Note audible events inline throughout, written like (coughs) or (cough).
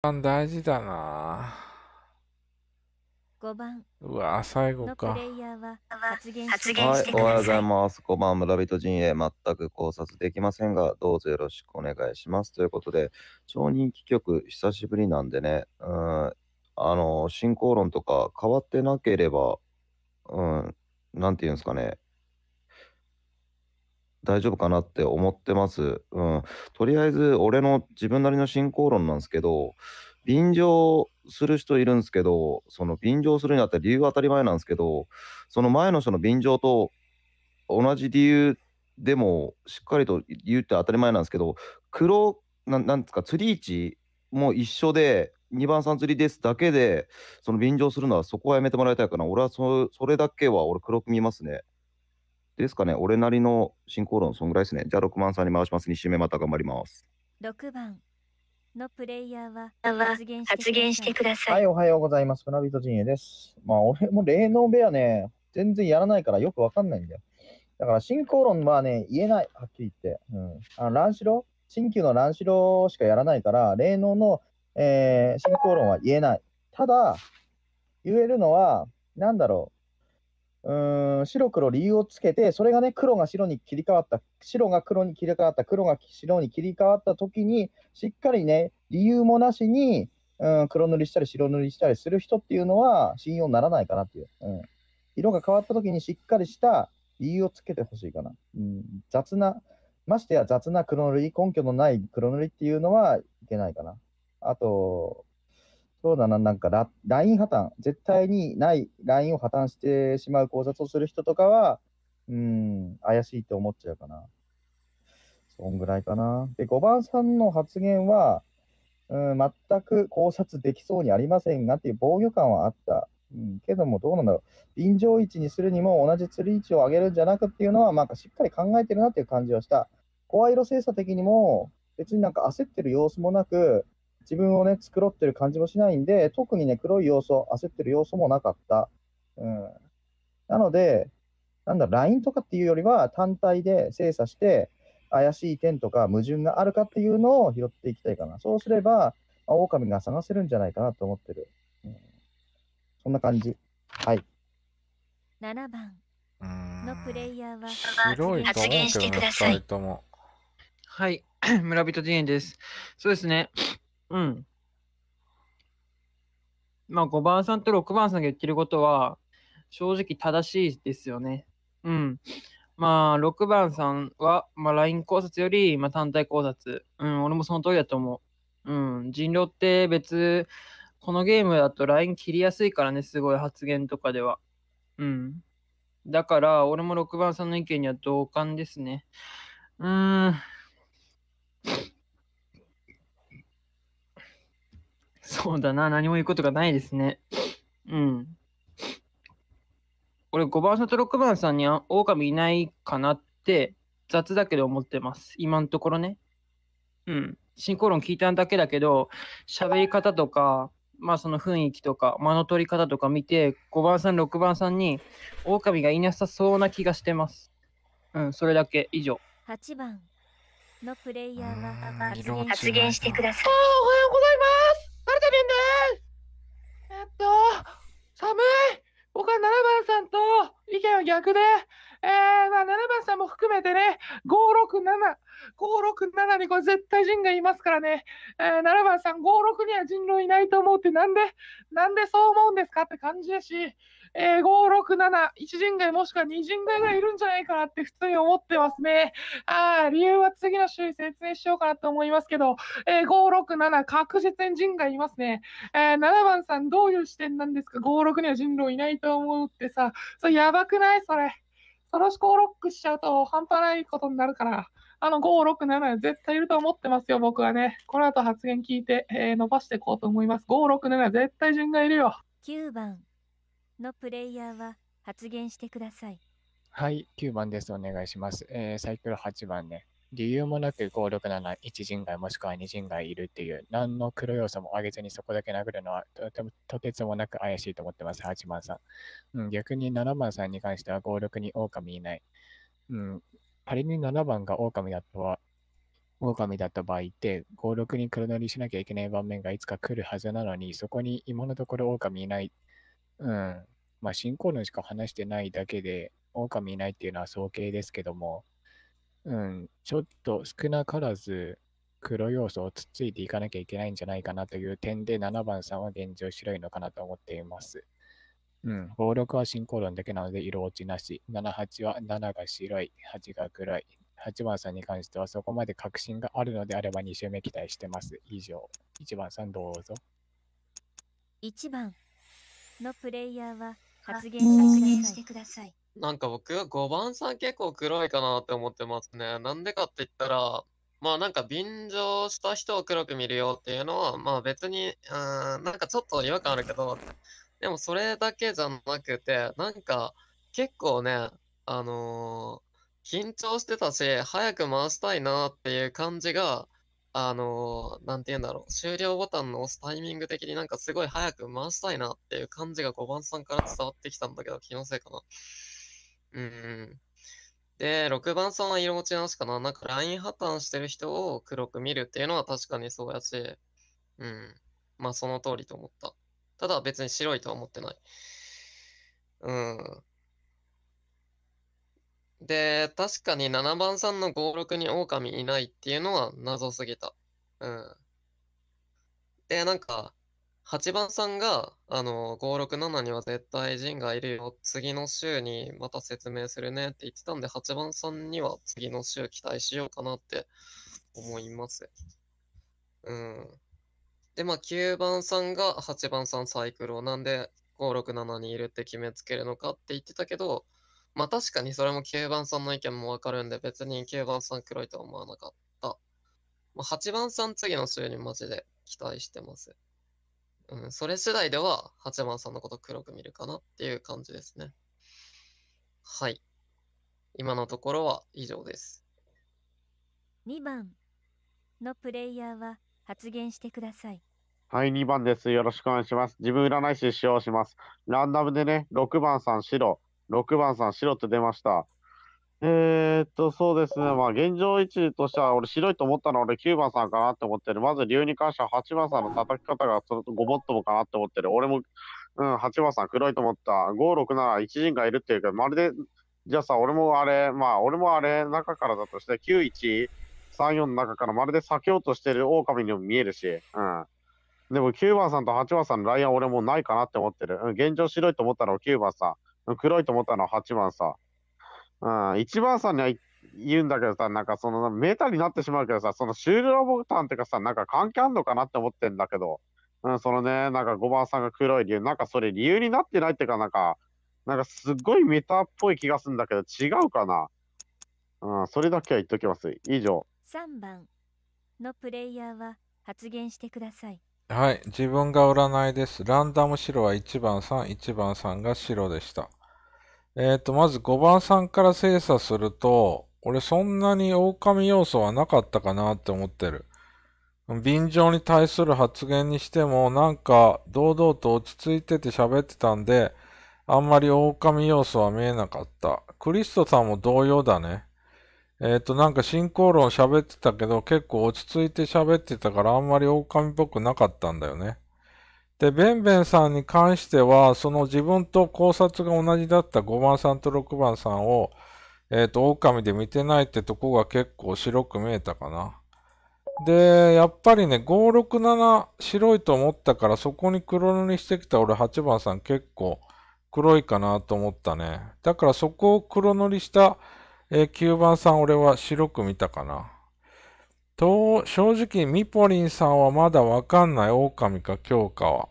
番大事だな5番うわ最後かはい、おはようございます。5番、村人陣営、全く考察できませんが、どうぞよろしくお願いします。ということで、超人気曲、久しぶりなんでね、うん、あの、進行論とか変わってなければ、うん、なんていうんですかね、大丈夫かなって思ってます。うん。とりあえず、俺の自分なりの進行論なんですけど、便乗する人いるんですけど、その便乗するにあった理由は当たり前なんですけど、その前の人の便乗と同じ理由でもしっかりと言うって当たり前なんですけど、黒、ななんですか、釣り位置も一緒で、2番さん釣りですだけで、その便乗するのはそこはやめてもらいたいかな。俺はそそれだけは俺黒く見ますね。ですかね、俺なりの進行論、そんぐらいですね。じゃあ6番さんに回します。2周目また頑張ります。6番のプレイヤーは発言してください。はい、おはようございます。船人陣営です。まあ、俺も霊能部屋ね、全然やらないからよくわかんないんだよ。だから進行論はね、言えない、はっきり言って。うん。あ乱四郎新旧の乱四郎しかやらないから、霊能の、えー、進行論は言えない。ただ、言えるのは、なんだろう。うん白黒理由をつけて、それがね、黒が白に切り替わった、白が黒に切り替わった、黒が白に切り替わった時に、しっかりね、理由もなしに、うん、黒塗りしたり白塗りしたりする人っていうのは信用ならないかなっていう。うん、色が変わった時にしっかりした理由をつけてほしいかな。うん、雑な、ましてや雑な黒塗り、根拠のない黒塗りっていうのはいけないかな。あと、そうだな、なんかライン破綻、絶対にないラインを破綻してしまう考察をする人とかは、うん、怪しいって思っちゃうかな。そんぐらいかな。で、5番さんの発言は、うん、全く考察できそうにありませんがっていう防御感はあった。うん、けども、どうなんだろう。便乗位置にするにも同じ釣り位置を上げるんじゃなくっていうのは、なんかしっかり考えてるなっていう感じはした。声色精査的にも、別になんか焦ってる様子もなく、自分をね、繕ってる感じもしないんで、特にね、黒い要素、焦ってる要素もなかった。うん。なので、なんだ、LINE とかっていうよりは、単体で精査して、怪しい点とか矛盾があるかっていうのを拾っていきたいかな。そうすれば、狼が探せるんじゃないかなと思ってる。うん、そんな感じ。はい。7番のプレイヤーは広いと思うけどね、2人とも。はい、(clears throat) 村人陣営です。そうですね。うん。まあ、5番さんと6番さんが言ってることは、正直正しいですよね。うん。まあ、6番さんは、まあ、ライン考察より、まあ、単体考察。うん、俺もその通りだと思う。うん、人狼って別、このゲームだとライン切りやすいからね、すごい発言とかでは。うん。だから、俺も6番さんの意見には同感ですね。うーん。そうだな、何も言うことがないですね。うん。俺、5番さんと6番さんに狼いないかなって雑だけど思ってます。今のところね。うん。進行論聞いたんだけだけど、喋り方とか、まあその雰囲気とか、間の取り方とか見て、5番さん、6番さんに、狼がいなさそうな気がしてます。うん、それだけ、以上。8番のプレイヤーが発言してください。おはようございます。寒い僕は7番さんと意見は逆でえー、まあ、7番さんも含めてね、567、567にこれ絶対人がいますからね、えー、7番さん、56には人狼いないと思うって、なんで、なんでそう思うんですかって感じだし、えー、567、1人外もしくは2人外ぐらいいるんじゃないかなって普通に思ってますね。あ理由は次の週に説明しようかなと思いますけど、えー、567、確実に人外いますね。えー、7番さん、どういう視点なんですか ?56 には人狼いないと思うってさ、それやばくないそれ。それをックしちゃうと半端ないことになるから、あの5、6、7絶対いると思ってますよ、僕はね。この後発言聞いて、えー、伸ばしていこうと思います。5、6、7絶対順がいるよ。9番のプレイヤーは発言してください。はい、9番です。お願いします。えー、サイクル8番ね。理由もなく5、6、7、1陣街もしくは2陣がいるっていう、何の黒要素も上げずにそこだけ殴るのはとてもとてつもなく怪しいと思ってます、8番さん。うん、逆に7番さんに関しては5、6に狼いない。うん、仮に7番が狼だとは、狼だった場合って、5、6に黒塗りしなきゃいけない場面がいつか来るはずなのに、そこに今のところ狼いない。うん。まあ、進行論しか話してないだけで、狼いないっていうのは早計ですけども、うん、ちょっと少なからず黒要素をつついていかなきゃいけないんじゃないかなという点で7番さんは現状白いのかなと思っています。うん、暴力は進行論だけなので色落ちなし。7、8は7が白い、8が黒い。8番さんに関してはそこまで確信があるのであれば2周目期待してます。以上。1番さんどうぞ。1番のプレイヤーは発言してください。なんか僕は5番さん結構黒いかなって思ってますね。なんでかって言ったら、まあなんか便乗した人を黒く見るよっていうのは、まあ別に、うん、なんかちょっと違和感あるけど、でもそれだけじゃなくて、なんか結構ね、あのー、緊張してたし、早く回したいなっていう感じが、あのー、なんて言うんだろう、終了ボタンの押すタイミング的になんかすごい早く回したいなっていう感じが5番さんから伝わってきたんだけど、気のせいかな。うん。で、6番さんは色落ちなしかな。なんかライン破綻してる人を黒く見るっていうのは確かにそうやし、うん。まあその通りと思った。ただ別に白いとは思ってない。うん。で、確かに7番さんの56に狼いないっていうのは謎すぎた。うん。で、なんか、8番さんが、あの、567には絶対人がいるよ。次の週にまた説明するねって言ってたんで、8番さんには次の週期待しようかなって思います。うん。で、まあ、9番さんが8番さんサイクルをなんで567にいるって決めつけるのかって言ってたけど、まあ確かにそれも9番さんの意見もわかるんで、別に9番さん黒いとは思わなかった。まあ、8番さん次の週にマジで期待してます。うん、それ次第では、八幡さんのこと黒く見るかなっていう感じですね。はい。今のところは以上です。2番のプレイヤーは発言してください。はい、2番です。よろしくお願いします。自分占い師使用します。ランダムでね、6番さん白、6番さん白って出ました。えー、っと、そうですね。まあ、現状位置としては、俺、白いと思ったのは、俺、9番さんかなって思ってる。まず、理由に関しては、8番さんの叩き方が、そごもっともかなって思ってる。俺も、うん、8番さん、黒いと思った。5、6なら、1陣がいるっていうか、まるで、じゃあさ、俺もあれ、まあ、俺もあれ、中からだとして、9、1、3、4の中から、まるで避けようとしてる狼にも見えるし、うん。でも、9番さんと8番さんのライアン俺もないかなって思ってる。うん、現状、白いと思ったのは9番さん。黒いと思ったのは8番さん。う一番さんには言うんだけどさ、なんかそのメータになってしまうけどさ、その終了ボタンってかさ、なんか関係あんのかなって思ってんだけど、うん、そのね、なんか5番さんが黒い理由、なんかそれ理由になってないっていうか、なんか、なんかすごいメタっぽい気がするんだけど、違うかな。うん、それだけは言っときます。以上。3番のプレイヤーは発言してください。はい、自分が占いです。ランダム白は1番さん、1番さんが白でした。えっ、ー、と、まず5番さんから精査すると、俺そんなに狼要素はなかったかなって思ってる。便乗に対する発言にしても、なんか堂々と落ち着いてて喋ってたんで、あんまり狼要素は見えなかった。クリストさんも同様だね。えっ、ー、と、なんか進行論喋ってたけど、結構落ち着いて喋ってたからあんまり狼っぽくなかったんだよね。で、ベンベンさんに関しては、その自分と考察が同じだった5番さんと6番さんを、えっ、ー、と、狼で見てないってとこが結構白く見えたかな。で、やっぱりね、5、6、7白いと思ったから、そこに黒塗りしてきた俺8番さん結構黒いかなと思ったね。だからそこを黒塗りした、えー、9番さん俺は白く見たかな。と、正直、ミポリンさんはまだわかんない。狼か強化は。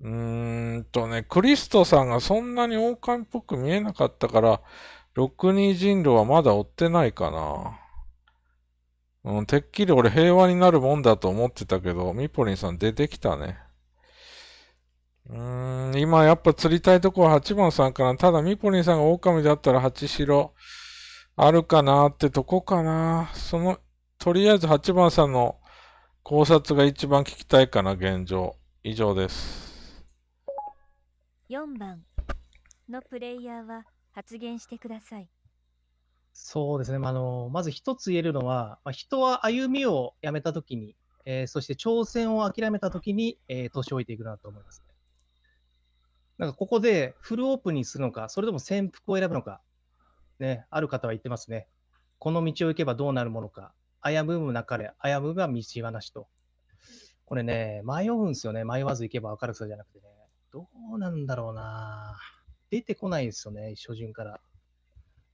うーんとね、クリストさんがそんなに狼っぽく見えなかったから、6二人狼はまだ追ってないかな。うん、てっきり俺平和になるもんだと思ってたけど、ミポリンさん出てきたね。うーん、今やっぱ釣りたいとこは8番さんかな。ただミポリンさんが狼だったら8白あるかなってとこかな。そのとりあえず8番さんの考察が一番聞きたいかな、現状。以上です。4番のプレイヤーは発言してください。そうですね、まあのまず一つ言えるのは、まあ、人は歩みをやめたときに、えー、そして挑戦を諦めたときに、えー、年老いていくなと思います、なんかここでフルオープンにするのか、それとも潜伏を選ぶのか、ね、ある方は言ってますね。この道を行けばどうなるものか、危ぶむなかれ、危ぶむは道はしと。これね、迷うんですよね。迷わず行けば分かるそじゃなくてね。どうなんだろうな出てこないですよね、初旬から。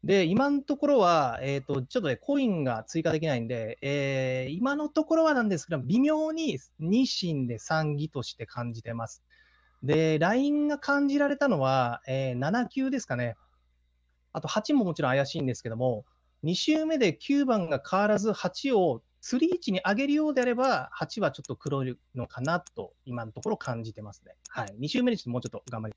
で、今のところは、えっ、ー、と、ちょっとね、コインが追加できないんで、えー、今のところはなんですけど、微妙に2進で3義として感じてます。で、ラインが感じられたのは、えー、7級ですかね。あと8ももちろん怪しいんですけども、2周目で9番が変わらず8を釣り位置に上げるようであれば、8はちょっと黒いのかなと、今のところ感じてますね。はい。2周目でちょっともうちょっと頑張り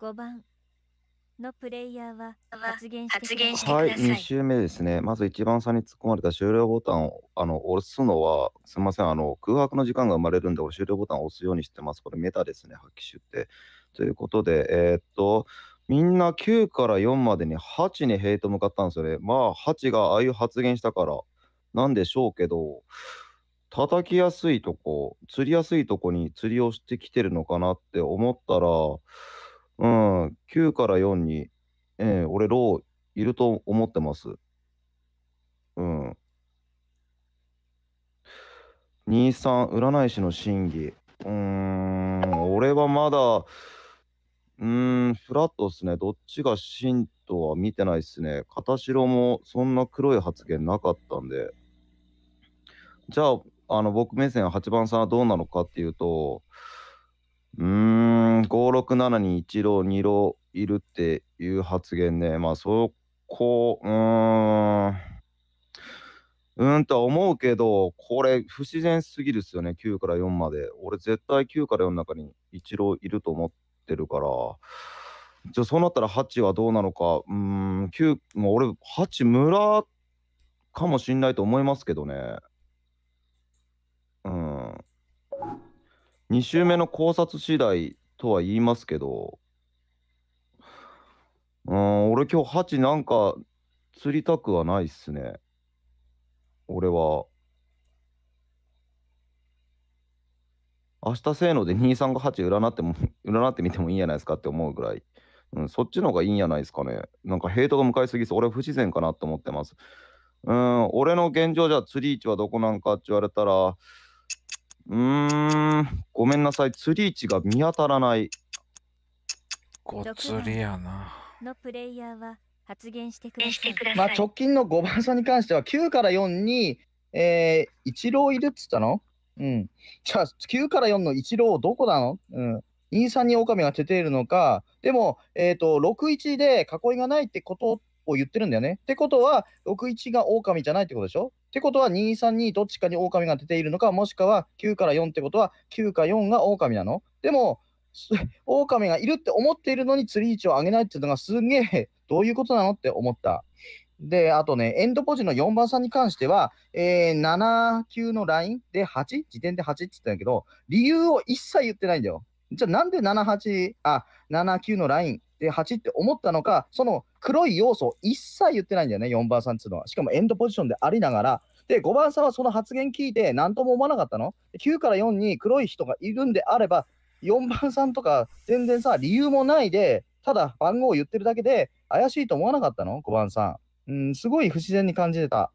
5番のプレイヤーは発言してください。はい、2周目ですね。まず一番差に突っ込まれた終了ボタンをあの押すのは、すみませんあの、空白の時間が生まれるんで、終了ボタンを押すようにしてます。これメタですね、発揮手って。ということで、えー、っと、みんな9から4までに8にヘイト向かったんですよね。まあ、8がああいう発言したから、なんでしょうけど、叩きやすいとこ、釣りやすいとこに釣りをしてきてるのかなって思ったら、うん、9から4に、えー、俺、ローいると思ってます。うん。23、占い師の真偽。うーん、俺はまだ、うん、フラットっすね。どっちが真とは見てないっすね。片白もそんな黒い発言なかったんで。じゃあ、あの僕目線8番さんはどうなのかっていうと、うーん、567に1郎、2郎いるっていう発言ね。まあ、そこ、うーん。うんとは思うけど、これ不自然すぎるっすよね、9から4まで。俺絶対9から4の中に1郎いると思ってるから。じゃあそうなったら8はどうなのか。うん、9、もう俺8村かもしんないと思いますけどね。2週目の考察次第とは言いますけど、うん、俺今日8なんか釣りたくはないっすね。俺は。明日せーので238が占っても、(laughs) 占ってみてもいいんじゃないですかって思うぐらい。うん、そっちの方がいいんじゃないですかね。なんかヘイトが向かいすぎそう。俺不自然かなと思ってます。うん、俺の現状じゃ釣り位置はどこなんかって言われたら、うーん、ごめんなさい。釣り位置が見当たらない。ごつりやな。のプレイヤーは発言してください。まあ、直近の5番さんに関しては、9から4に、えー、一郎いるっつったのうん。じゃあ、9から4の一郎どこなのうん。イン2、3に狼が出ているのか、でも、えっ、と、6、1で囲いがないってことを言ってるんだよね。ってことは、61が狼じゃないってことでしょってことは、23 2どっちかに狼が出ているのか、もしくは9から4ってことは、9か4が狼なのでも、狼がいるって思っているのに釣り位置を上げないっていうのがすげえ、どういうことなのって思った。で、あとね、エンドポジの4番さんに関しては、えー、7級のラインで 8? 時点で8って言ったんだけど、理由を一切言ってないんだよ。じゃあなんで78、あ、79のラインで8って思ったのか、その黒い要素を一切言ってないんだよね、4番さんっていうのは。しかもエンドポジションでありながら、で、5番さんはその発言聞いて、何とも思わなかったの ?9 から4に黒い人がいるんであれば、4番さんとか全然さ、理由もないで、ただ番号を言ってるだけで、怪しいと思わなかったの ?5 番さん。うん、すごい不自然に感じてた。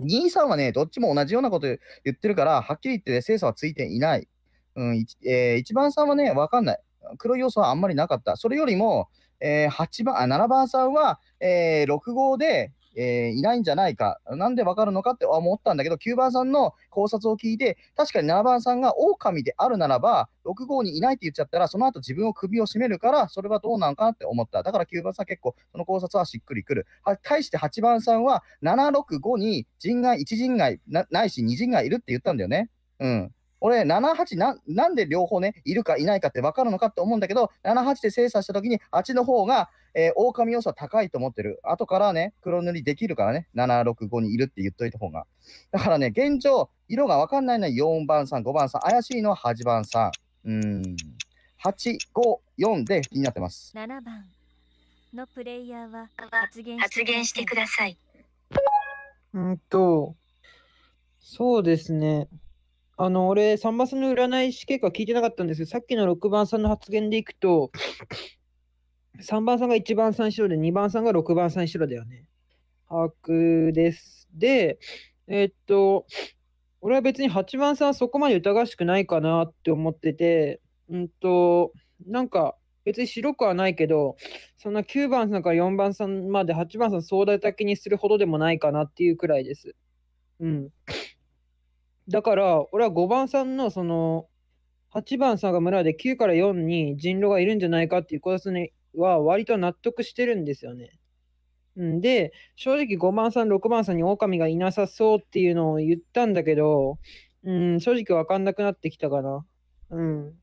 2、3はね、どっちも同じようなこと言ってるから、はっきり言って、ね、精査はついていない。うん、1, えー、番さんはね、わかんない。黒い要素はあんまりなかった。それよりも、えー、8番あ7番さんは、えー、6号で、えー、いないんじゃないか、なんでわかるのかって思ったんだけど、9番さんの考察を聞いて、確かに7番さんが狼であるならば、6号にいないって言っちゃったら、その後自分を首を絞めるから、それはどうなんかなって思った。だから9番さん結構、その考察はしっくりくる。は対して8番さんは、765に人外、1人外な、ないし2人外いるって言ったんだよね。うん。俺、78な、なんで両方ね、いるかいないかって分かるのかって思うんだけど、78で精査したときに、あっちの方が、えー、狼要素は高いと思ってる。後からね、黒塗りできるからね、765にいるって言っといた方が。だからね、現状、色が分かんないのは4番さん、5番さん、怪しいのは8番さん。うん。8、5、4で気になってます。7番のプレイヤーは発言発言してください。うんと、そうですね。あの、俺、さ番さんの占い師結果聞いてなかったんですけど、さっきの6番さんの発言でいくと、3番さんが1番さん白で、2番さんが6番さん白だよね。把握です。で、えー、っと、俺は別に8番さんはそこまで疑わしくないかなって思ってて、うんと、なんか、別に白くはないけど、そんな9番さんから4番さんまで8番さん総大的にするほどでもないかなっていうくらいです。うん。だから、俺は5番さんの、その、8番さんが村で9から4に人狼がいるんじゃないかっていうことには割と納得してるんですよね。んで、正直5番さん、6番さんに狼がいなさそうっていうのを言ったんだけど、うん、正直わかんなくなってきたかな。うん。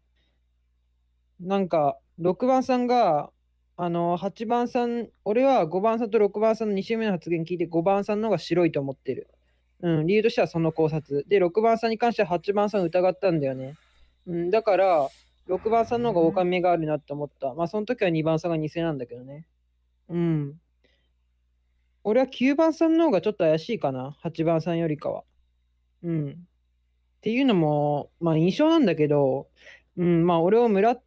なんか、6番さんが、あの、8番さん、俺は5番さんと6番さんの2周目の発言聞いて5番さんの方が白いと思ってる。うん、理由としてはその考察。で、6番さんに関しては8番さん疑ったんだよね。うん、だから、6番さんの方が狼があるなって思った。まあ、その時は2番さんが偽なんだけどね。うん。俺は9番さんの方がちょっと怪しいかな。8番さんよりかは。うん。っていうのも、まあ、印象なんだけど、うん、まあ、俺を村っ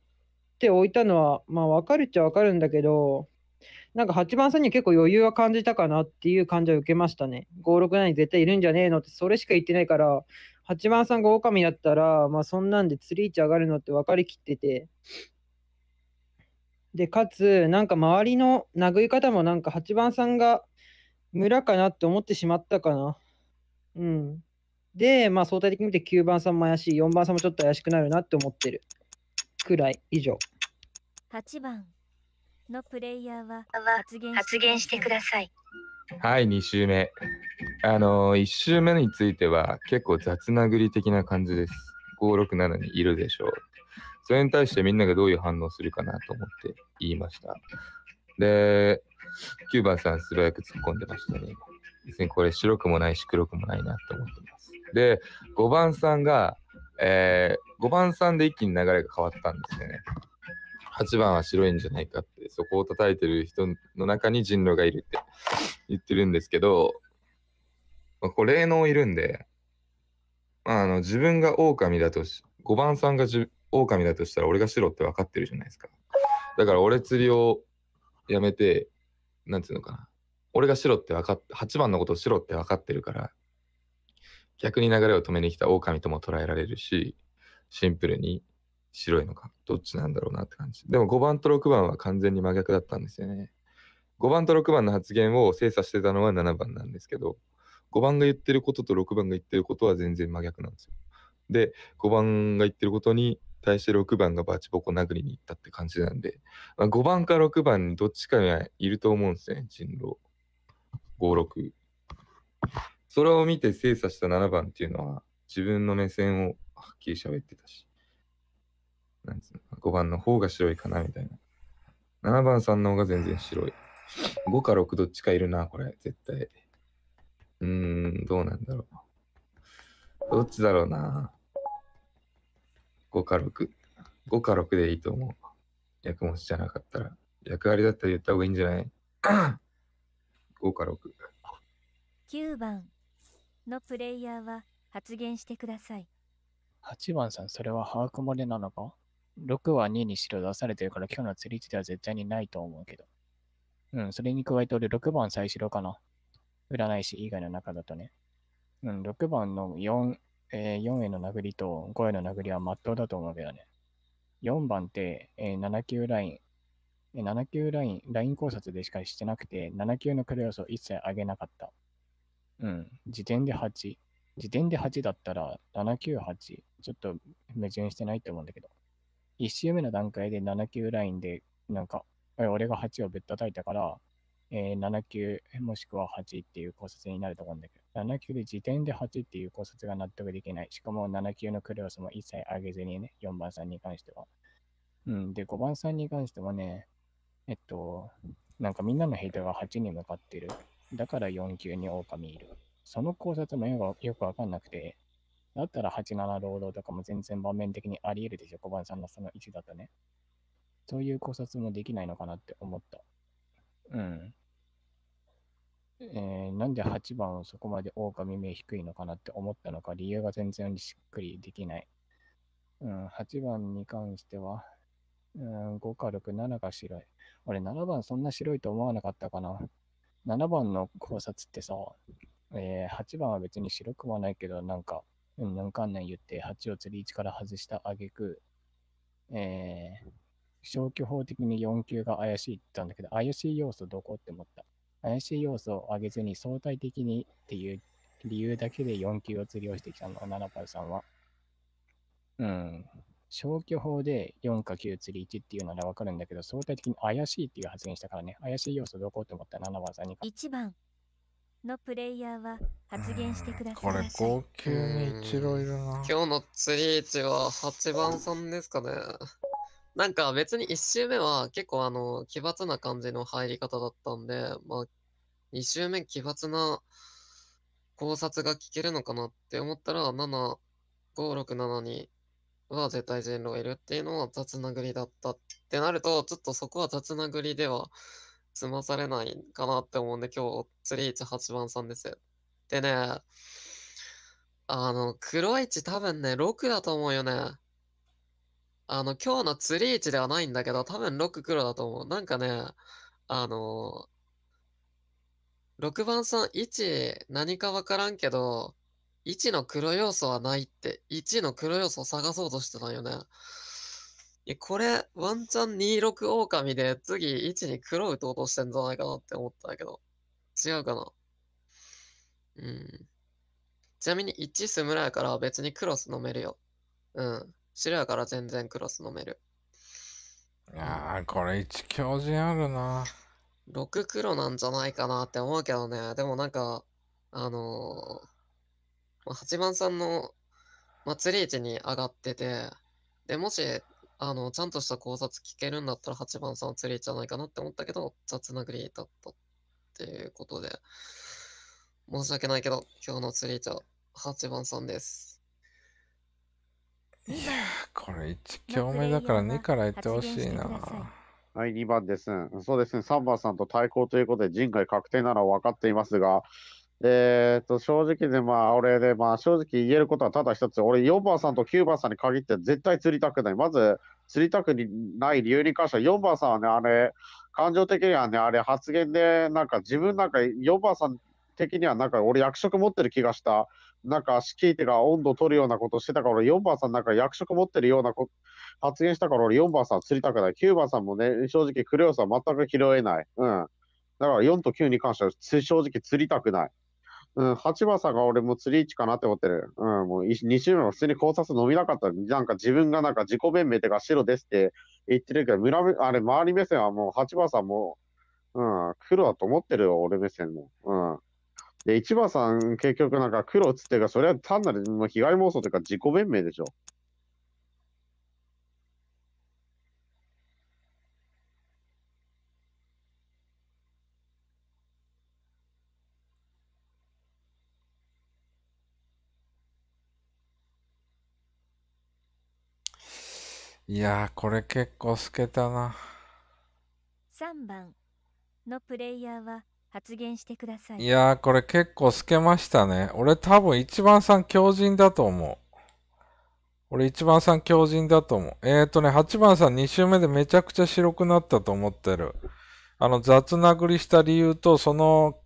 て置いたのは、まあ、わかるっちゃわかるんだけど、なんか8番さんには結構余裕は感じたかなっていう感じは受けましたね。5、6、7絶対いるんじゃねえのって、それしか言ってないから、8番さんが狼だったら、まあそんなんで釣り位置上がるのって分かりきってて。で、かつ、なんか周りの殴り方もなんか8番さんが村かなって思ってしまったかな。うん。で、まあ相対的に見て9番さんも怪しい、4番さんもちょっと怪しくなるなって思ってる。くらい、以上。8番。のプレイヤーは発言してください。はい、2周目。あのー、1周目については結構雑なぐり的な感じです。567にいるでしょう。それに対してみんながどういう反応するかなと思って言いました。で、9番さん素早く突っ込んでましたね。別にこれ白くもないし黒くもないなと思ってます。で、5番さんが、えー、5番さんで一気に流れが変わったんですよね。8番は白いんじゃないかって、そこを叩いてる人の中に人狼がいるって (laughs) 言ってるんですけど、まあ、これ霊能いるんで、まあ、あの自分が狼だとし、5番さんがじ狼だとしたら俺が白って分かってるじゃないですか。だから俺釣りをやめて、なんていうのかな。俺が白って分かっ、8番のことを白って分かってるから、逆に流れを止めに来た狼とも捉えられるし、シンプルに白いのか、どっちなんだろうなって感じ。でも5番と6番は完全に真逆だったんですよね。5番と6番の発言を精査してたのは7番なんですけど、5番が言ってることと6番が言ってることは全然真逆なんですよ。で、5番が言ってることに対して6番がバチボコ殴りに行ったって感じなんで、まあ、5番か6番にどっちかがいると思うんですよね、人狼。5、6。それを見て精査した7番っていうのは、自分の目線をはっきり喋ってたし。なんつうの、5番の方が白いかなみたいな。7番さんの方が全然白い。5か6どっちかいるな、これ、絶対。うーん、どうなんだろう。どっちだろうな。5か6。5か6でいいと思う。役持ちじゃなかったら。役割だったら言った方がいいんじゃない ?5 (coughs) か6。9番のプレイヤーは発言してください。8番さん、それはハークモなのか6は2に白出されてるから、今日の釣り地では絶対にないと思うけど。うん、それに加えて俺6番最白かな。占い師以外の中だとね。うん、6番の4、えー、4への殴りと5への殴りは真っ当だと思うけどね。4番って、えー、7級ライン、えー、7級ライン、ライン考察でしかしてなくて、7級の黒要素を一切上げなかった。うん、時点で8。時点で8だったら、798。ちょっと矛盾してないと思うんだけど。1周目の段階で7級ラインで、なんか、俺が8をぶったたいたから、えー、7級もしくは8っていう考察になると思うんだけど、7級で時点で8っていう考察が納得できない。しかも7級のクレオスも一切上げずにね、4番さんに関しては。うん、で、5番さんに関してもね、えっと、なんかみんなのヘイトが8に向かってる。だから4級に狼いる。その考察もよくわかんなくて、だったら8、7労働とかも全然盤面的にあり得るでしょ、小林さんのその位置だとね。そういう考察もできないのかなって思った。うん。えー、なんで8番をそこまで狼目低いのかなって思ったのか、理由が全然しっくりできない。うん、8番に関しては、うん、5か6、7が白い。俺、7番そんな白いと思わなかったかな。7番の考察ってさ、えー、8番は別に白くはないけど、なんか、うんなんかんなん言って蜂を釣り位から外した挙句、えー、消去法的に4級が怪しいって言ったんだけど、怪しい要素どこって思った。怪しい要素を上げずに相対的にっていう理由だけで4級を釣りをしてきたの、7。パルさんは。うん。消去法で4か9釣り1っていうのはわかるんだけど、相対的に怪しいっていう発言したからね、怪しい要素どこって思った、7番パルさんに。1番、のプレイヤーは発言してください。これ、号泣に一郎いるな。今日の釣り位置は8番さんですかね。なんか別に1周目は結構あの、奇抜な感じの入り方だったんで、まあ、2周目奇抜な考察が聞けるのかなって思ったら、7、5、6、7には絶対人狼いるっていうのは雑なぐりだったってなると、ちょっとそこは雑なぐりでは済まされないかなって思うんで、今日、318番さんですよ。でね、あの、黒位置多分ね、6だと思うよね。あの、今日の釣り置ではないんだけど、多分6黒だと思う。なんかね、あのー、6番さん1、何かわからんけど、1の黒要素はないって、1の黒要素を探そうとしてたんよね。や、これ、ワンチャン26狼で、次、1に黒打とうとしてんじゃないかなって思ったんだけど。違うかな。うん。ちなみに、1スムラやから別にクロス飲めるよ。うん。白やから全然クロス飲める。あー、これ1教授あるな。6黒なんじゃないかなって思うけどね。でもなんか、あのー、8番さんの祭り位置に上がってて、で、もしあの、ちゃんとした考察聞けるんだったら8番さんは釣りじゃないかなって思ったけど、雑なグリーだったっていうことで、申し訳ないけど、今日の釣りゃ8番さんです。いやこれ1強目だから2からいってほしいな。はい、2番です。そうですね、3番さんと対抗ということで、人海確定なら分かっていますが、で、えっと、正直ね、まあ、俺で、まあ、正直言えることはただ一つ、俺4番さんと9番さんに限って絶対釣りたくない。まず、釣りたくない理由に関しては、4番さんはね、あれ、感情的にはね、あれ、発言で、なんか自分なんか、4番さん的には、なんか俺役職持ってる気がした。なんか、聞い手が温度取るようなことしてたから、俺、4番さんなんか役職持ってるような発言したから、俺4番さん釣りたくない。9番さんもね、正直、クレオさん全く拾えない。うん。だから4と9に関しては、正直釣りたくない。うん、8番さんが俺も釣り位置かなって思ってる。うん、もう2周目は普通に考察伸びなかった。なんか自分がなんか自己弁明てか白ですって言ってるけど、村、あれ、周り目線はもう8番さんも、うん、黒だと思ってるよ、俺目線も。うん。で、1番さん結局なんか黒つってるから、それは単なる被害妄想というか自己弁明でしょ。いやこれ結構透けたな。3番のプレイヤーは発言してください。いやこれ結構透けましたね。俺多分1番さん強靭だと思う。俺1番さん強靭だと思う。えっ、ー、とね、8番さん2周目でめちゃくちゃ白くなったと思ってる。あの雑殴りした理由とその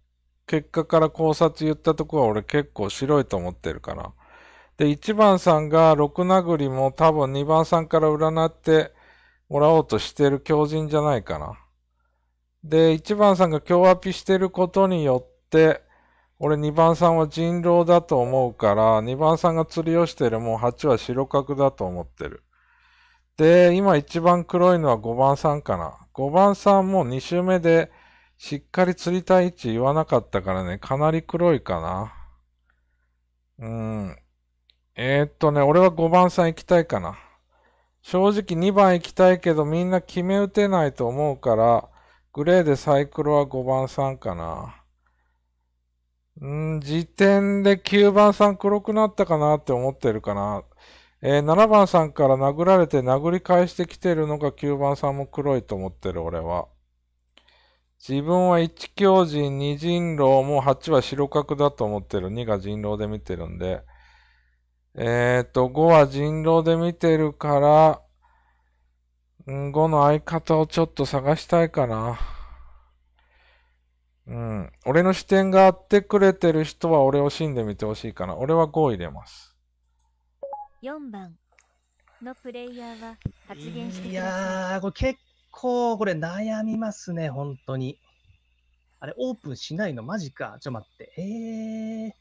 結果から考察言ったとこは俺結構白いと思ってるから。で、1番さんが6殴りも多分2番さんから占ってもらおうとしてる狂人じゃないかな。で、1番さんが強アピしてることによって、俺2番さんは人狼だと思うから、2番さんが釣りをしてるもう8は白角だと思ってる。で、今一番黒いのは5番さんかな。5番さんも2周目でしっかり釣りたい位置言わなかったからね、かなり黒いかな。うん。えー、っとね、俺は5番さん行きたいかな。正直2番行きたいけどみんな決め打てないと思うから、グレーでサイクロは5番さんかな。ん時点で9番さん黒くなったかなって思ってるかな。えー、7番さんから殴られて殴り返してきてるのが9番さんも黒いと思ってる俺は。自分は1強人、2人狼もう8は白角だと思ってる。2が人狼で見てるんで。えっ、ー、と、5は人狼で見てるから、5の相方をちょっと探したいかな。うん。俺の視点があってくれてる人は俺を死んでみてほしいかな。俺は5入れます。4番のプレイヤーは発言していやー、これ結構これ悩みますね、本当に。あれ、オープンしないのマジか。ちょ待って。えー、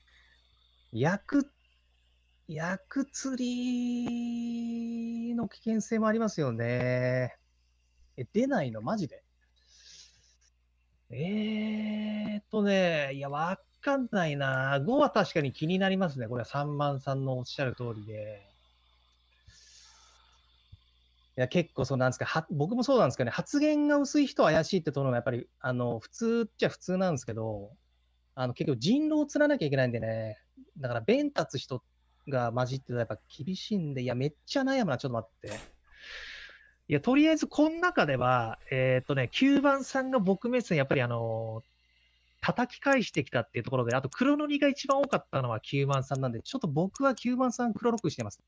役ク薬釣りの危険性もありますよね。え、出ないのマジでえーっとね、いや、わかんないな。5は確かに気になりますね。これは3番さんのおっしゃる通りで。いや、結構そうなんですか、は、僕もそうなんですけどね、発言が薄い人怪しいってとのがやっぱり、あの、普通っちゃ普通なんですけど、あの、結局人狼を釣らなきゃいけないんでね、だから弁立つ人っが混じってたらやっぱ厳しいんで、いや、めっちゃ悩むな、ちょっと待って。いや、とりあえず、この中では、えー、っとね、9番さんが僕目線、やっぱりあの叩き返してきたっていうところで、あと黒塗りが一番多かったのは9番さんなんで、ちょっと僕は9番さん黒ロックしてます。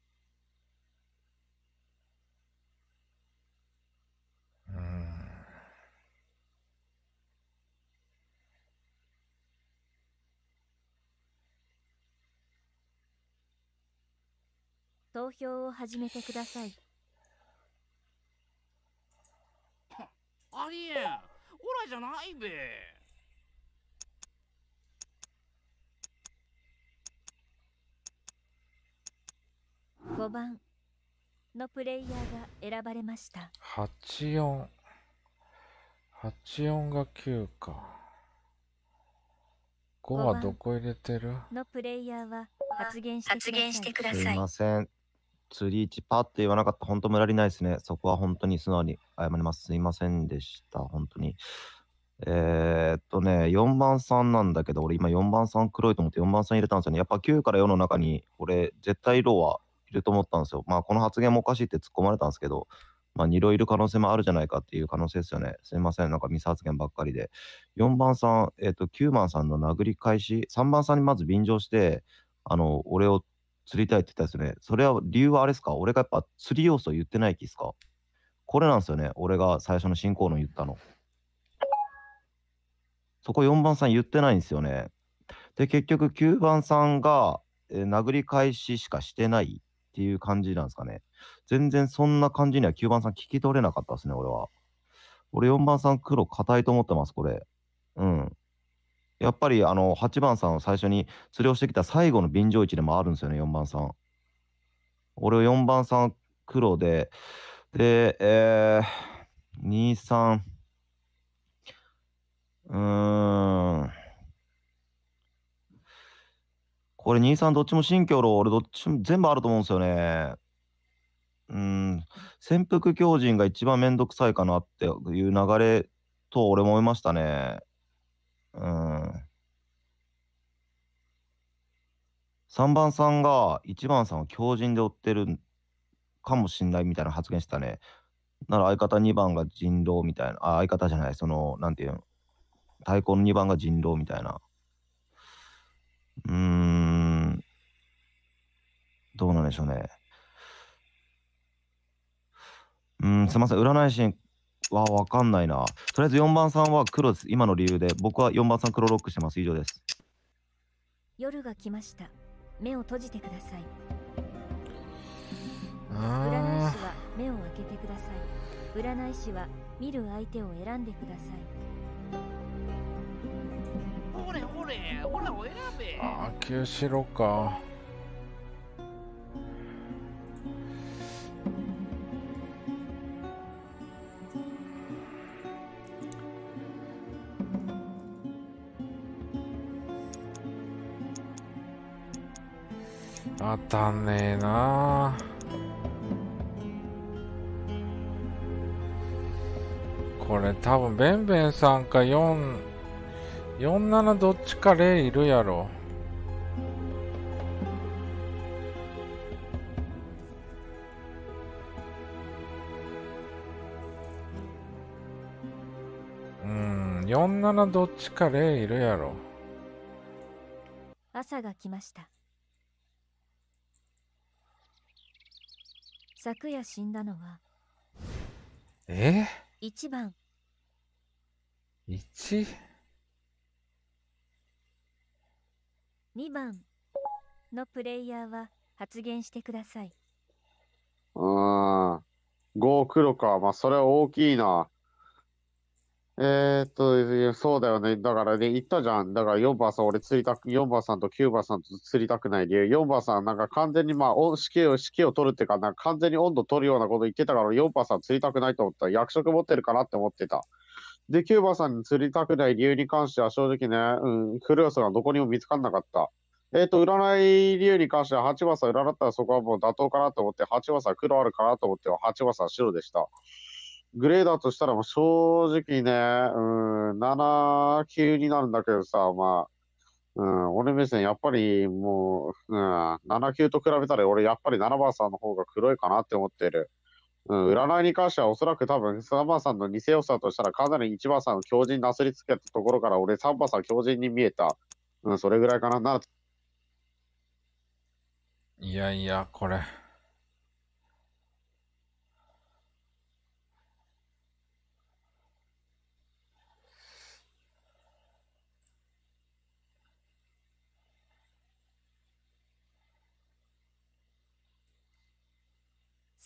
投票を始めてください。ありえんオラじゃないべ5番のプレイヤーが選ばれました8484が9か5はどこ入れてるのプレイヤーは発言してくださいすいません釣り1パって言わなかった。本当無理ないですね。そこは本当に素直に謝ります。すいませんでした。本当に。えー、っとね、4番さんなんだけど、俺今4番さん黒いと思って4番さん入れたんですよね。やっぱ9から4の中に、俺絶対色はいると思ったんですよ。まあこの発言もおかしいって突っ込まれたんですけど、まあ2色いる可能性もあるじゃないかっていう可能性ですよね。すいません。なんかミス発言ばっかりで。4番さん、えー、っと9番さんの殴り返し、3番さんにまず便乗して、あの、俺を釣りたいって言ったんですね。それは理由はあれですか俺がやっぱ釣り要素言ってない気ですかこれなんですよね。俺が最初の進行の言ったの。そこ4番さん言ってないんですよね。で、結局9番さんが、えー、殴り返ししかしてないっていう感じなんですかね。全然そんな感じには9番さん聞き取れなかったですね、俺は。俺4番さん黒硬いと思ってます、これ。うん。やっぱりあの8番さんを最初に釣りをしてきた最後の便乗位置でもあるんですよね、4番さん。俺は4番さん黒で、で、えー、2、三うーん。これ2、三どっちも新京路、俺どっちも全部あると思うんですよね。うん、潜伏狂人が一番めんどくさいかなっていう流れと俺も思いましたね。うん。3番さんが1番さんを強靭で追ってるかもしんないみたいな発言してたね。なら相方2番が人狼みたいな、あ、相方じゃない、その、なんていうの、太鼓の2番が人狼みたいな。うーん、どうなんでしょうね。うん、すいません、占い師わ、わかんないな。とりあえず4番さんは黒です。今の理由で。僕は4番さん黒ロックしてます。以上です。夜が来ました。目を閉じてください。占い師は目を開けてください。占い師は見る相手を選んでください。ほれほれ、ほらを選べ。ああ、休ろか。当たんねえなこれ多分ベンベンさんか447どっちか0いるやろうん47どっちか0いるやろ朝が来ました昨夜死んだのはえ1番 1? 2番のプレイヤーは発言してください。うん。5黒か。まあ、それは大きいな。えー、っと、そうだよね。だからね、言ったじゃん。だから4番さん、俺釣りたく、4番さんと9番さんと釣りたくない理由。4番さん、なんか完全にまあ、死刑を、死刑を取るっていうか、なんか完全に温度取るようなこと言ってたから、4番さん釣りたくないと思った。役職持ってるかなって思ってた。で、9番さんに釣りたくない理由に関しては正直ね、うん、古さがどこにも見つかんなかった。えっ、ー、と、占い理由に関しては、8番さん占ったらそこはもう妥当かなと思って、8番さん黒あるかなと思っては、8番さん白でした。グレーだとしたらもう正直ね、うん、7級になるんだけどさ、まあ、うん、俺目線、やっぱりもう、うん、7級と比べたら、俺やっぱり7番さんの方が黒いかなって思ってる。うん、占いに関してはおそらく多分、3番さんの偽予さとしたら、かなり1番さんを強靭なすりつけたところから、俺3番さん強靭に見えた。うん、それぐらいかな。いやいや、これ。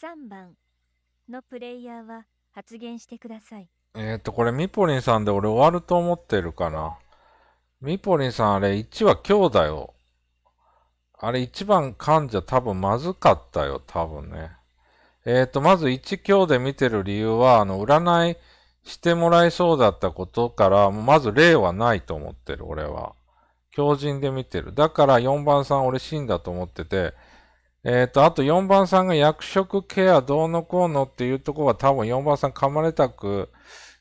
3番のプレイヤーは発言してください。えっ、と、これミポリンさんで俺終わると思ってるかな。ミポリンさんあれ1は今日だよ。あれ1番噛んじゃ多分まずかったよ、多分ね。えっ、ー、と、まず1今日で見てる理由は、あの、占いしてもらえそうだったことから、まず例はないと思ってる、俺は。強靭で見てる。だから4番さん俺死んだと思ってて、えっ、ー、と、あと4番さんが役職ケアどうのこうのっていうとこは多分4番さん噛まれたく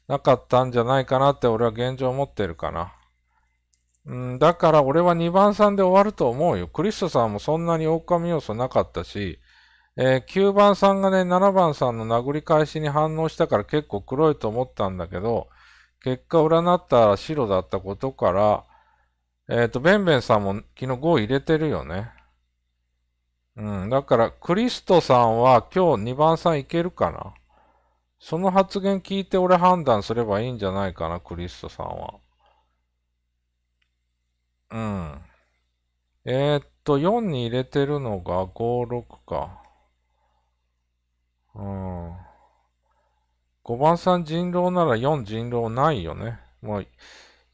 なかったんじゃないかなって俺は現状思ってるかな。うん、だから俺は2番さんで終わると思うよ。クリストさんもそんなに狼要素なかったし、えー、9番さんがね、7番さんの殴り返しに反応したから結構黒いと思ったんだけど、結果占ったら白だったことから、えっ、ー、と、ベンベンさんも昨日5入れてるよね。うん。だから、クリストさんは今日2番さんいけるかなその発言聞いて俺判断すればいいんじゃないかな、クリストさんは。うん。えー、っと、4に入れてるのが5、6か。うん。5番さん人狼なら4人狼ないよね。もう、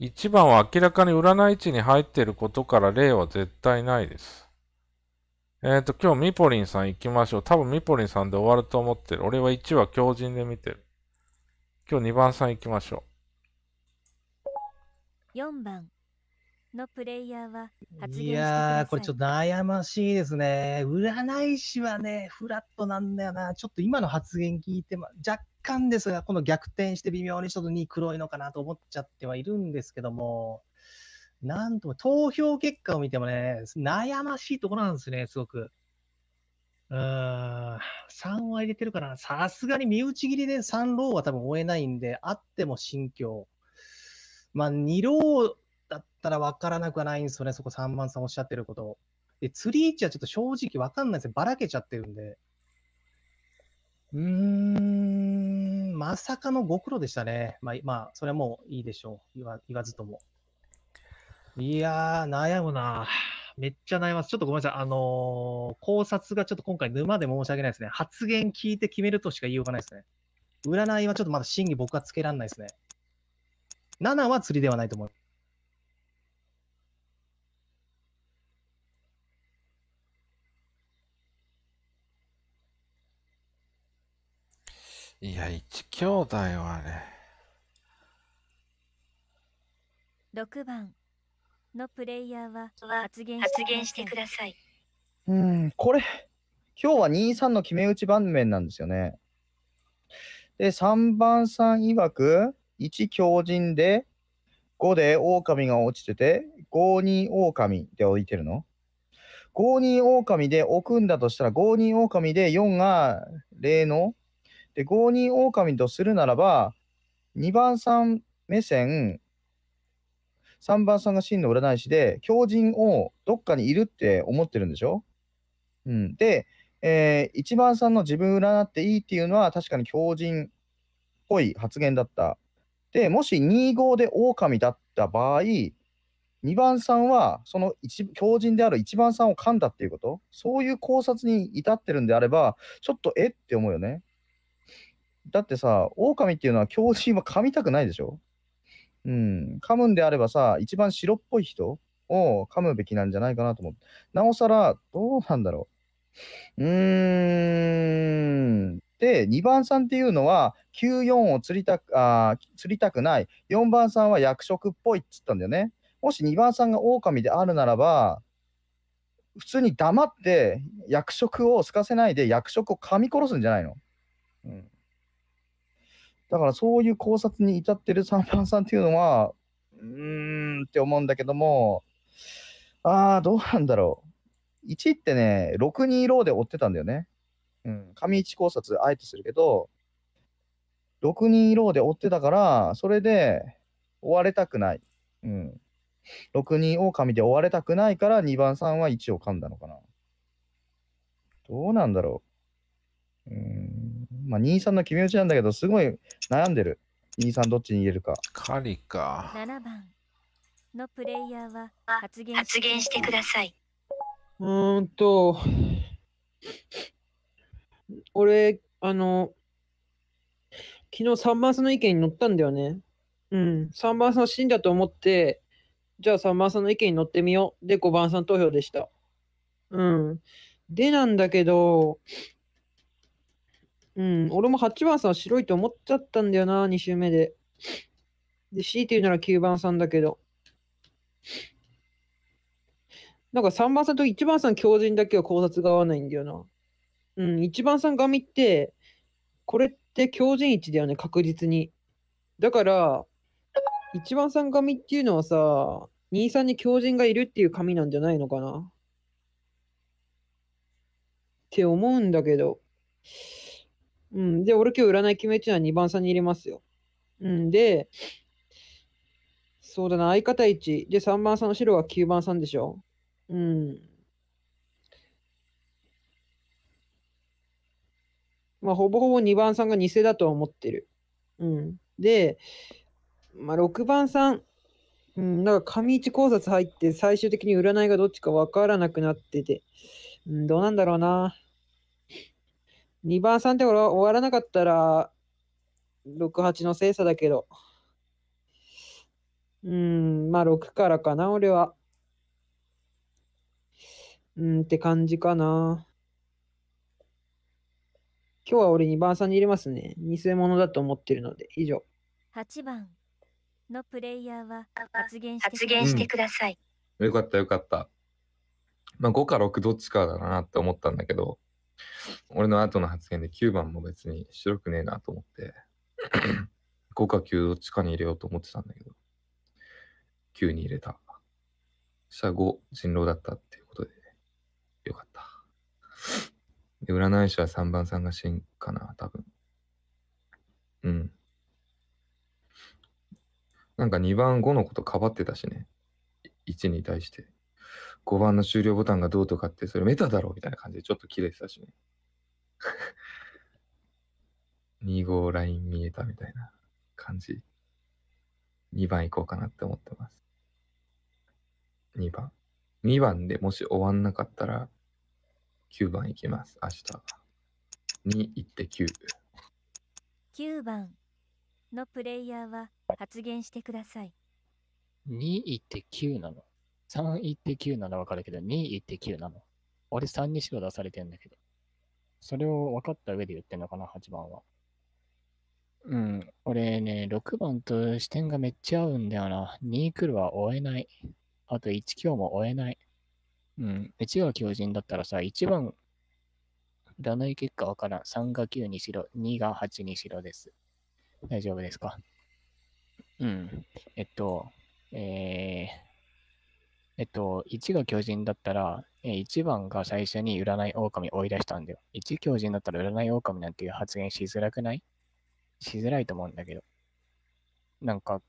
1番は明らかに占い置に入ってることから例は絶対ないです。えっ、ー、と、今日ミポリンさん行きましょう。多分ミポリンさんで終わると思ってる。俺は1話強靭で見てる。今日2番さん行きましょう。4番のプレイヤーは発言いやー、これちょっと悩ましいですね。占い師はね、フラットなんだよな。ちょっと今の発言聞いて、ま、若干ですが、この逆転して微妙にちょっと2黒いのかなと思っちゃってはいるんですけども、なんとも、投票結果を見てもね、悩ましいところなんですね、すごく。うーん、3は入れてるかな。さすがに身内切りで3ローは多分追えないんで、あっても心境。まあ、2ローだったら分からなくはないんですよね、そこ3番さんおっしゃってること。で、ツリーチはちょっと正直分かんないですね。ばらけちゃってるんで。うーん、まさかのご苦労でしたね。まあ、まあ、それはもういいでしょう。言わ言わずとも。いやー、悩むな。めっちゃ悩みます。ちょっとごめんなさい。あのー、考察がちょっと今回沼で申し訳ないですね。発言聞いて決めるとしか言いようがないですね。占いはちょっとまだ真偽僕はつけられないですね。7は釣りではないと思う。いや、一兄弟はね。6番のプレイヤーは発言してください。うん、これ、今日は2-3の決め打ち盤面なんですよね。で、3番さん曰く、1強靭で、5で狼が落ちてて、5-2狼で置いてるの ?5-2 狼で置くんだとしたら、5-2狼で4が0の、で、5-2狼とするならば、2番さん目線、3番さんが真の占い師で、狂人をどっかにいるって思ってるんでしょ、うん、で、えー、1番さんの自分占っていいっていうのは確かに狂人っぽい発言だった。で、もし25で狼だった場合、2番さんはその狂人である1番さんを噛んだっていうこと、そういう考察に至ってるんであれば、ちょっとえって思うよね。だってさ、狼っていうのは狂人は噛みたくないでしょうん、噛むんであればさ、一番白っぽい人を噛むべきなんじゃないかなと思って。なおさら、どうなんだろう。うーん。で、2番さんっていうのは、94を釣りたく、あ釣りたくない。4番さんは役職っぽいっつったんだよね。もし2番さんが狼であるならば、普通に黙って役職をすかせないで役職を噛み殺すんじゃないのうん。だからそういう考察に至ってる3番さんっていうのは、うーんって思うんだけども、ああ、どうなんだろう。1ってね、6二ローで追ってたんだよね。うん。上1考察、あえてするけど、6二ローで追ってたから、それで追われたくない。うん。6二狼で追われたくないから、2番さんは1を噛んだのかな。どうなんだろう。うん。まあ、さんの決め打ちなんだけど、すごい悩んでる。2、3どっちに入れるか。カリか。7番のプレイヤーは発言発言してください。うーんと、俺、あの、昨日3番さんの意見に乗ったんだよね。うん、3番さん死んだと思って、じゃあ3番さんの意見に乗ってみよう。で、5番さん投票でした。うん。でなんだけど、うん、俺も8番さん白いと思っちゃったんだよな、2周目で。で、強いて言うなら9番さんだけど。なんか3番さんと1番さん強靭だけは考察が合わないんだよな。うん、1番さん髪って、これって強靭位置だよね、確実に。だから、1番さん髪っていうのはさ、2、3に強靭がいるっていう髪なんじゃないのかなって思うんだけど。うん。で、俺今日占い決めちゃうのは2番さんに入れますよ。うん。で、そうだな、相方1。で、3番さんの白は9番さんでしょ。うん。まあ、ほぼほぼ2番さんが偽だとは思ってる。うん。で、まあ、6番さん、うん、なんか上市考察入って最終的に占いがどっちか分からなくなってて、うん、どうなんだろうな。2番3ってこ終わらなかったら、68の精査だけど。うん、まあ6からかな、俺は。うんって感じかな。今日は俺2番さんに入れますね。偽物だと思ってるので、以上。8番のプレイヤーは発言してください。うん、よかったよかった。まあ5か6どっちかだなって思ったんだけど、俺の後の発言で9番も別に白くねえなと思って、5か9どっちかに入れようと思ってたんだけど、9に入れた。したら5、人狼だったっていうことで、よかった。で、占い師は3番さんが死んかな、多分。うん。なんか2番5のことかばってたしね。1に対して。5番の終了ボタンがどうとかって、それメタだろうみたいな感じでちょっと切れてたしね。2 (laughs) 号ライン見えたみたいな感じ。2番行こうかなって思ってます。2番。2番でもし終わんなかったら、9番行きます、明日2に行って9。9番のプレイヤーは発言してください。2行って9なの3行って9ならわかるけど、2行って9なの。俺3にしろ出されてんだけど。それを分かった上で言ってんのかな、8番は。うん。俺ね、6番と視点がめっちゃ合うんだよな。2来るは追えない。あと1強も追えない。うん。1が強人だったらさ、1番、占い結果わからん。3が9にしろ、2が8にしろです。大丈夫ですかうん。えっと、えー、えっと、1が巨人だったら、1番が最初に占い狼追い出したんだよ。1巨人だったら占い狼なんていう発言しづらくないしづらいと思うんだけど。なんか、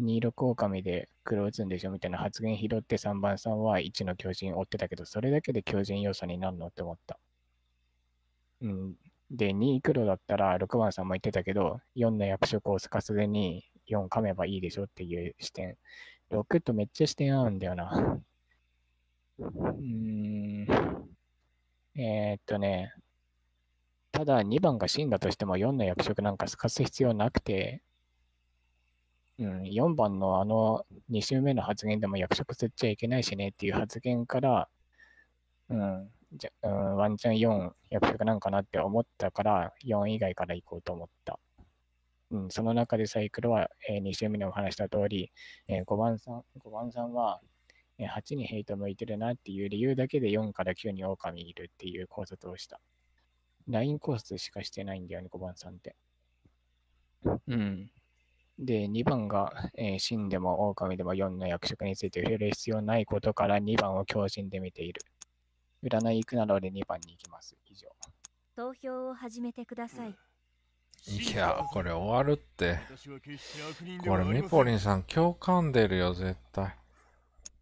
26狼で黒打つんでしょみたいな発言拾って3番さんは1の巨人追ってたけど、それだけで巨人要素になるのって思った。うん。で、2黒だったら6番さんも言ってたけど、4の役職をすかすでに4噛めばいいでしょっていう視点。6とめっちゃ視点合うんだよな。うーん。えー、っとね、ただ2番が死んだとしても4の役職なんかかす必要なくて、うん、4番のあの2周目の発言でも役職吸っちゃいけないしねっていう発言から、うん、じゃうん、ワンチャン4役職なんかなって思ったから、4以外から行こうと思った。うん、その中でサイクルは、えー、2週目にお話した通り、えー、5番さん、5番さんは、えー、8にヘイト向いてるなっていう理由だけで4から9に狼いるっていう考察をした。ラインコースしかしてないんだよね、5番さんって。うん。で、2番が、えー、んでも狼でも4の役職について触れる必要ないことから2番を強心で見ている。占い行くなら俺2番に行きます。以上。投票を始めてください。うんいや、これ終わるって。これ、ミポリンさん、共感でるよ、絶対。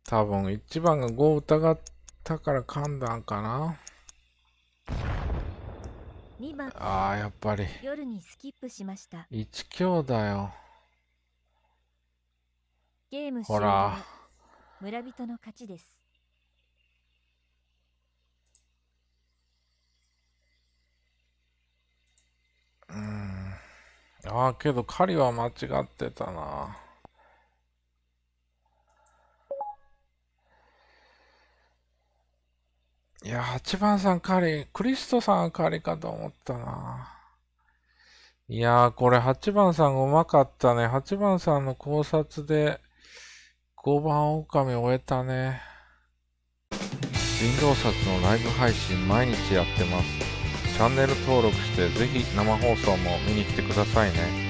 多分、一番が5疑ったから噛んだんかな。ああ、やっぱり。夜にスキップしました。一強だよ。ゲームほら。村人の勝ちです。うん。ああ、けど狩りは間違ってたな。いや、8番さん狩り、クリストさん狩りかと思ったな。いやー、これ8番さんがうまかったね。8番さんの考察で5番狼終えたね。人狼殺のライブ配信毎日やってます。チャンネル登録して、ぜひ生放送も見に来てくださいね。